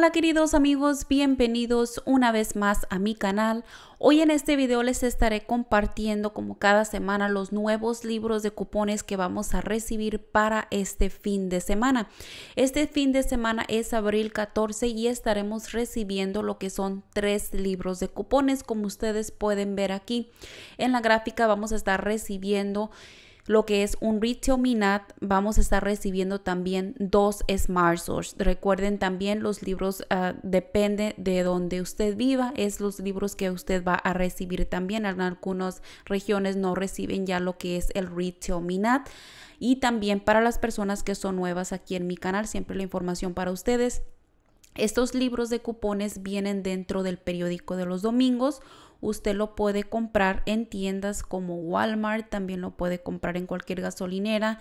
Hola queridos amigos, bienvenidos una vez más a mi canal. Hoy en este video les estaré compartiendo como cada semana los nuevos libros de cupones que vamos a recibir para este fin de semana. Este fin de semana es abril 14 y estaremos recibiendo lo que son tres libros de cupones como ustedes pueden ver aquí. En la gráfica vamos a estar recibiendo lo que es un Minat, vamos a estar recibiendo también dos Smart Recuerden también los libros, ah, depende de donde usted viva, es los libros que usted va a recibir también. En algunas regiones no reciben ya lo que es el Minat. Y también para las personas que son nuevas aquí en mi canal, siempre la información para ustedes. Estos libros de cupones vienen dentro del periódico de los domingos usted lo puede comprar en tiendas como Walmart, también lo puede comprar en cualquier gasolinera,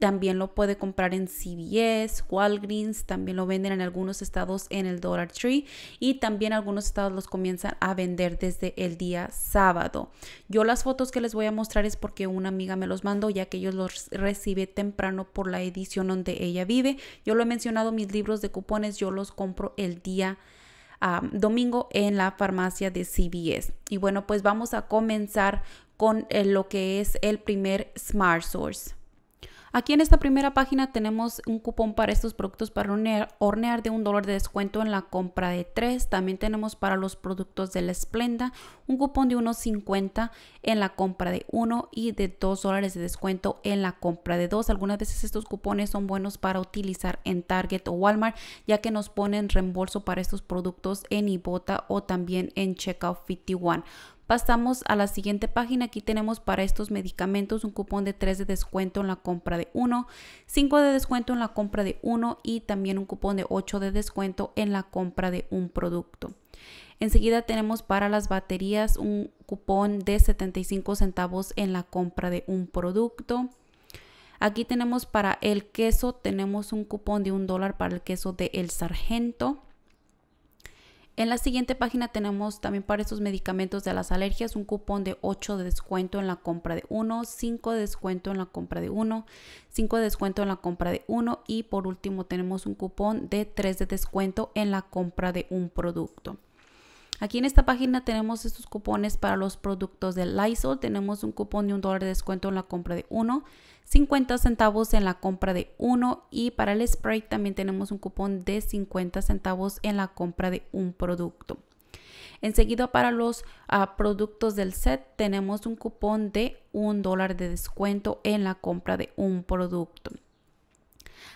también lo puede comprar en CVS, Walgreens, también lo venden en algunos estados en el Dollar Tree y también algunos estados los comienzan a vender desde el día sábado. Yo las fotos que les voy a mostrar es porque una amiga me los mandó ya que ellos los recibe temprano por la edición donde ella vive. Yo lo he mencionado, mis libros de cupones yo los compro el día sábado domingo en la farmacia de CBS. Y bueno, pues vamos a comenzar con eh, lo que es el primer Smart Source. Aquí en esta primera página tenemos un cupón para estos productos para hornear, de un dólar de descuento en la compra de tres. También tenemos para los productos de la Esplenda un cupón de 1.50 en la compra de uno y de dos dólares de descuento en la compra de dos. Algunas veces estos cupones son buenos para utilizar en Target o Walmart ya que nos ponen reembolso para estos productos en Ibotta o también en Checkout 51. Pasamos a la siguiente página. Aquí tenemos para estos medicamentos un cupón de 3 de descuento en la compra de 1, 5 de descuento en la compra de 1 y también un cupón de 8 de descuento en la compra de un producto. Enseguida tenemos para las baterías un cupón de 75 centavos en la compra de un producto. Aquí tenemos para el queso, tenemos un cupón de un dólar para el queso de El Sargento. En la siguiente página tenemos también para estos medicamentos de las alergias un cupón de 8 de descuento en la compra de uno, 5 de descuento en la compra de uno, 5 de descuento en la compra de uno y por último tenemos un cupón de 3 de descuento en la compra de un producto. Aquí en esta página tenemos estos cupones para los productos del Lysol. Tenemos un cupón de un dólar de descuento en la compra de uno, 50 centavos en la compra de uno y para el spray también tenemos un cupón de 50 centavos en la compra de un producto. Enseguida para los ah, productos del set tenemos un cupón de un dólar de descuento en la compra de un producto.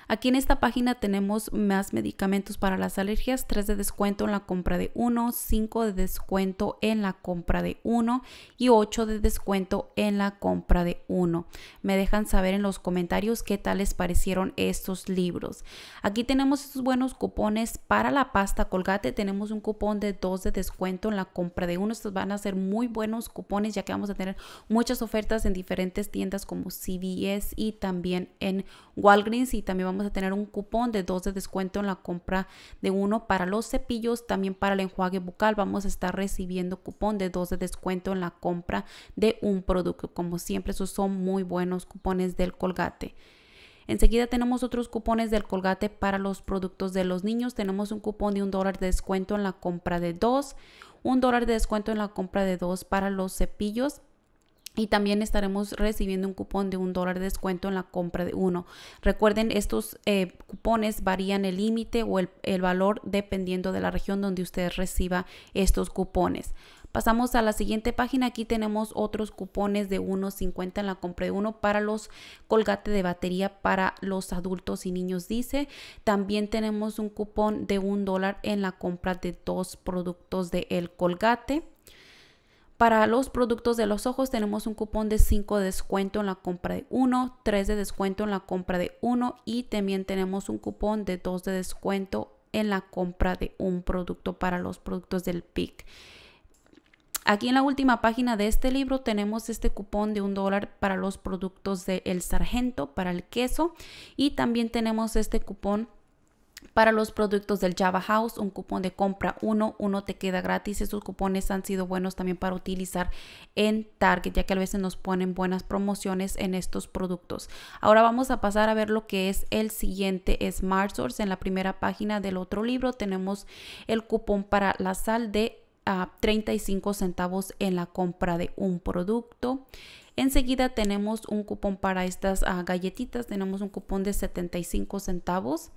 Aquí en esta página tenemos más medicamentos para las alergias, 3 de descuento en la compra de uno, 5 de descuento en la compra de uno y 8 de descuento en la compra de uno. Me dejan saber en los comentarios qué tal les parecieron estos libros. Aquí tenemos estos buenos cupones para la pasta colgate. Tenemos un cupón de 2 de descuento en la compra de uno. Estos van a ser muy buenos cupones ya que vamos a tener muchas ofertas en diferentes tiendas como CVS y también en Walgreens y también vamos a tener un cupón de 2 de descuento en la compra de uno para los cepillos, también para el enjuague bucal vamos a estar recibiendo cupón de 2 de descuento en la compra de un producto. Como siempre, esos son muy buenos cupones del colgate. Enseguida tenemos otros cupones del colgate para los productos de los niños. Tenemos un cupón de un dólar de descuento en la compra de dos, un dólar de descuento en la compra de dos para los cepillos y también estaremos recibiendo un cupón de un dólar de descuento en la compra de uno. Recuerden, estos eh, cupones varían el límite o el, valor dependiendo de la región donde usted reciba estos cupones. Pasamos a la siguiente página. Aquí tenemos otros cupones de 1.50 en la compra de uno para los colgates de batería para los adultos y niños, dice. También tenemos un cupón de un dólar en la compra de dos productos de el colgate. Para los productos de los ojos tenemos un cupón de 5 de descuento en la compra de 1, 3 de descuento en la compra de 1 y también tenemos un cupón de 2 de descuento en la compra de un producto para los productos del PIC. Aquí en la última página de este libro tenemos este cupón de un dólar para los productos de El Sargento, para el queso y también tenemos este cupón para los productos del Java House, un cupón de compra 1, uno te queda gratis. Esos cupones han sido buenos también para utilizar en Target, ya que a veces nos ponen buenas promociones en estos productos. Ahora vamos a pasar a ver lo que es el siguiente Smart Source. En la primera página del otro libro tenemos el cupón para la sal de 35 ah, centavos en la compra de un producto. Enseguida tenemos un cupón para estas ah, galletitas, tenemos un cupón de 75 centavos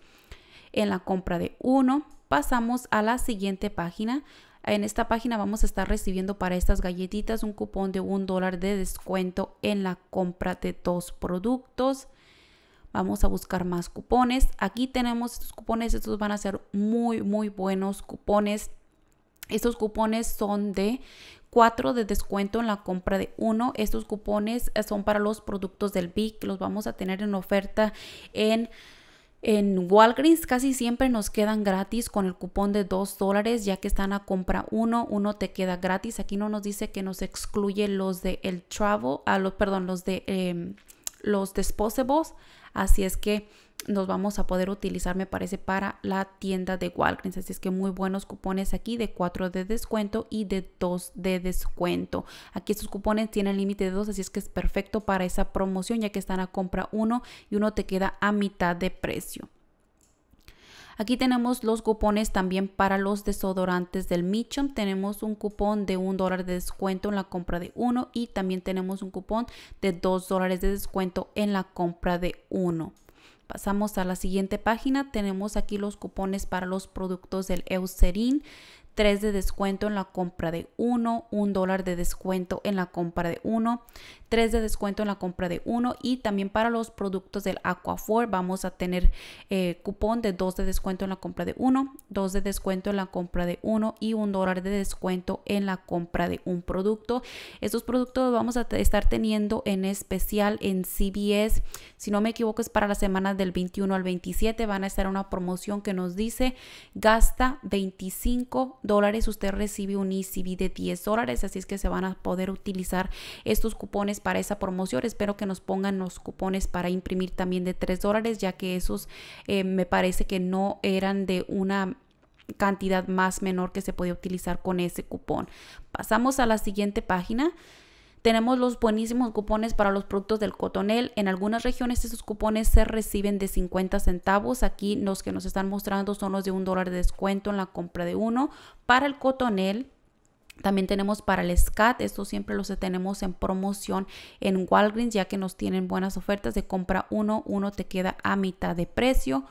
en la compra de uno, pasamos a la siguiente página. En esta página vamos a estar recibiendo para estas galletitas un cupón de un dólar de descuento en la compra de dos productos. Vamos a buscar más cupones. Aquí tenemos estos cupones. Estos van a ser muy, muy buenos cupones. Estos cupones son de 4 de descuento en la compra de uno. Estos cupones eh, son para los productos del BIC. Los vamos a tener en oferta en en Walgreens casi siempre nos quedan gratis con el cupón de 2 dólares, ya que están a compra uno, uno te queda gratis. Aquí no nos dice que nos excluye los de el travel, a ah, los, perdón, los de em, los disposables. Así es que nos vamos a poder utilizar, me parece, para la tienda de Walgreens. Así es que muy buenos cupones aquí de 4 de descuento y de 2 de descuento. Aquí estos cupones tienen límite de 2, así es que es perfecto para esa promoción ya que están a compra uno y uno te queda a mitad de precio. Aquí tenemos los cupones también para los desodorantes del Mitchum. Tenemos un cupón de un dólar de descuento en la compra de uno y también tenemos un cupón de dos dólares de descuento en la compra de uno. Pasamos a la siguiente página. Tenemos aquí los cupones para los productos del Eucerin. 3 de descuento en la compra de 1, 1 dólar de descuento en la compra de 1, 3 de descuento en la compra de 1 y también para los productos del Aquafor vamos a tener eh, cupón de 2 de descuento en la compra de 1, 2 de descuento en la compra de 1 y 1 dólar de descuento en la compra de un producto. Estos productos vamos a estar teniendo en especial en CBS, si no me equivoco es para las semana del 21 al 27, van a estar una promoción que nos dice gasta 25 dólares, usted recibe un ECB de 10 dólares, así es que se van a poder utilizar estos cupones para esa promoción. Espero que nos pongan los cupones para imprimir también de 3 dólares, ya que esos eh, me parece que no eran de una cantidad más menor que se podía utilizar con ese cupón. Pasamos a la siguiente página. Tenemos los buenísimos cupones para los productos del cotonel. En algunas regiones esos cupones se reciben de 50 centavos. Aquí los que nos están mostrando son los de un dólar de descuento en la compra de uno. Para el cotonel, también tenemos para el SCAT, estos siempre los tenemos en promoción en Walgreens ya que nos tienen buenas ofertas de compra uno, uno te queda a mitad de precio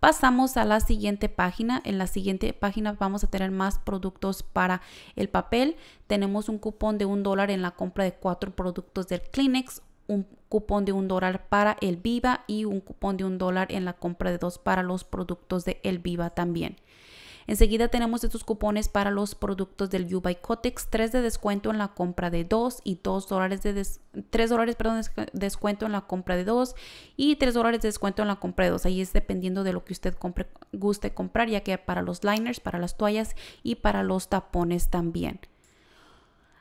pasamos a la siguiente página. En la siguiente página vamos a tener más productos para el papel. Tenemos un cupón de un dólar en la compra de cuatro productos del Kleenex, un cupón de un dólar para el Viva y un cupón de un dólar en la compra de dos para los productos de el Viva también. Enseguida tenemos estos cupones para los productos del Yuba by Cotex, 3 de descuento en la compra de 2 y 2 dólares de 3 dólares, descuento en la compra de 2 y 3 dólares de descuento en la compra de 2. Ahí es dependiendo de lo que usted guste comprar, ya que para los liners, para las toallas y para los tapones también.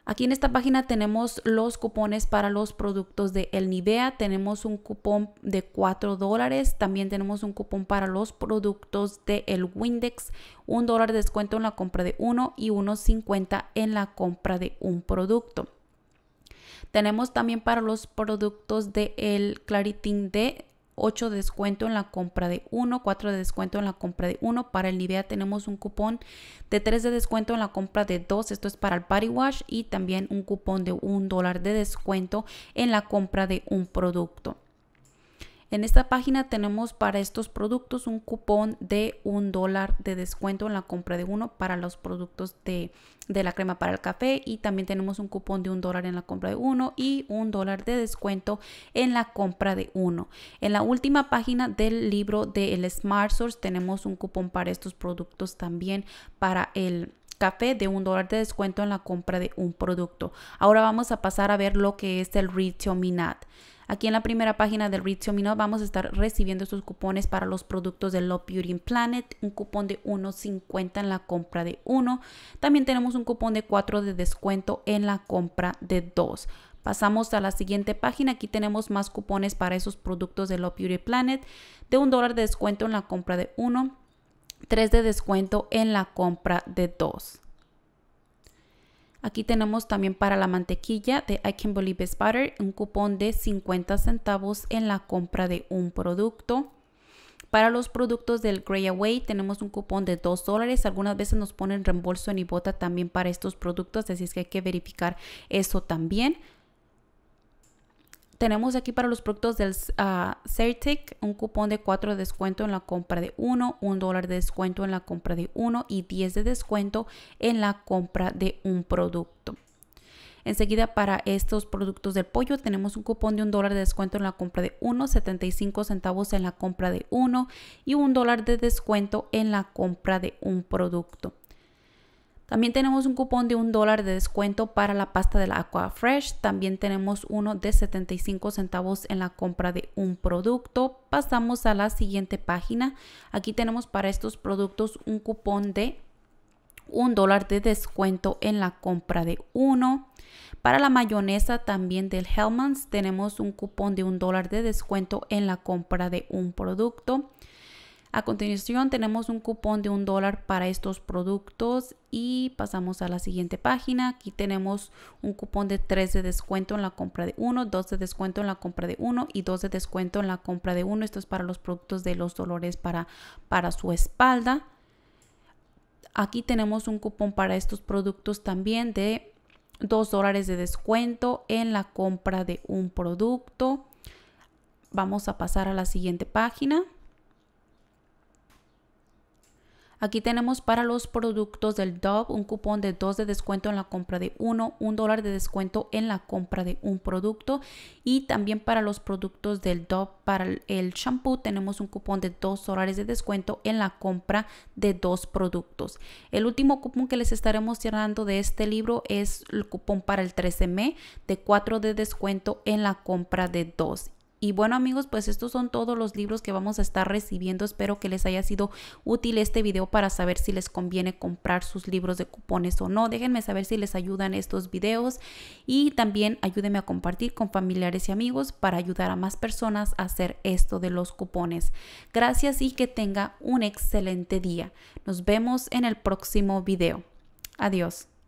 Aquí en esta página tenemos los cupones para los productos de El Nivea. Tenemos un cupón de 4 dólares. También tenemos un cupón para los productos de El Windex. Un dólar de descuento en la compra de uno y 1.50 en la compra de un producto. Tenemos también para los productos de El Claritin de 8 de descuento en la compra de 1, 4 de descuento en la compra de 1. Para el Nivea tenemos un cupón de 3 de descuento en la compra de 2, esto es para el body wash y también un cupón de 1 dólar de descuento en la compra de un producto. En esta página tenemos para estos productos un cupón de un dólar de descuento en la compra de uno para los productos de, la crema para el café y también tenemos un cupón de un dólar en la compra de uno y un dólar de descuento en la compra de uno. En la última página del libro de Smart Source tenemos un cupón para estos productos también para el café de un dólar de descuento en la compra de un producto. Ahora vamos a pasar a ver lo que es el Retail Minat. Aquí en la primera página del Read vamos a estar recibiendo estos cupones para los productos de Love Beauty Planet, un cupón de 1.50 en la compra de uno. También tenemos un cupón de 4 de descuento en la compra de dos. Pasamos a la siguiente página. Aquí tenemos más cupones para esos productos de Love Beauty Planet. De un dólar de descuento en la compra de uno. 3 de descuento en la compra de dos. Aquí tenemos también para la mantequilla de I Can Believe It's Butter un cupón de 50 centavos en la compra de un producto. Para los productos del Grey Away tenemos un cupón de 2 dólares. Algunas veces nos ponen reembolso en Ibota también para estos productos, así es que hay que verificar eso también tenemos aquí para los productos del ah, Certic un cupón de 4 de descuento en la compra de 1, 1 dólar de descuento en la compra de 1 y 10 de descuento en la compra de un producto. Enseguida para estos productos del pollo tenemos un cupón de 1 dólar de descuento en la compra de 1, 75 centavos en la compra de 1 y 1 dólar de descuento en la compra de un producto. También tenemos un cupón de un dólar de descuento para la pasta de la Aqua Fresh. También tenemos uno de 75 centavos en la compra de un producto. Pasamos a la siguiente página. Aquí tenemos para estos productos un cupón de un dólar de descuento en la compra de uno. Para la mayonesa también del Hellman's, tenemos un cupón de un dólar de descuento en la compra de un producto. A continuación tenemos un cupón de un dólar para estos productos y pasamos a la siguiente página. Aquí tenemos un cupón de 3 de descuento en la compra de 1 2 de descuento en la compra de uno y 2 de descuento en la compra de uno. Esto es para los productos de los dolores para, para su espalda. Aquí tenemos un cupón para estos productos también de 2 dólares de descuento en la compra de un producto. Vamos a pasar a la siguiente página. Aquí tenemos para los productos del Dove un cupón de 2 de descuento en la compra de uno, un dólar de descuento en la compra de un producto y también para los productos del Dove para el shampoo tenemos un cupón de 2 dólares de descuento en la compra de dos productos. El último cupón que les estaremos cerrando de este libro es el cupón para el 13M de 4 de descuento en la compra de dos. Y bueno amigos, pues estos son todos los libros que vamos a estar recibiendo. Espero que les haya sido útil este video para saber si les conviene comprar sus libros de cupones o no. Déjenme saber si les ayudan estos videos y también ayúdenme a compartir con familiares y amigos para ayudar a más personas a hacer esto de los cupones. Gracias y que tenga un excelente día. Nos vemos en el próximo video. Adiós.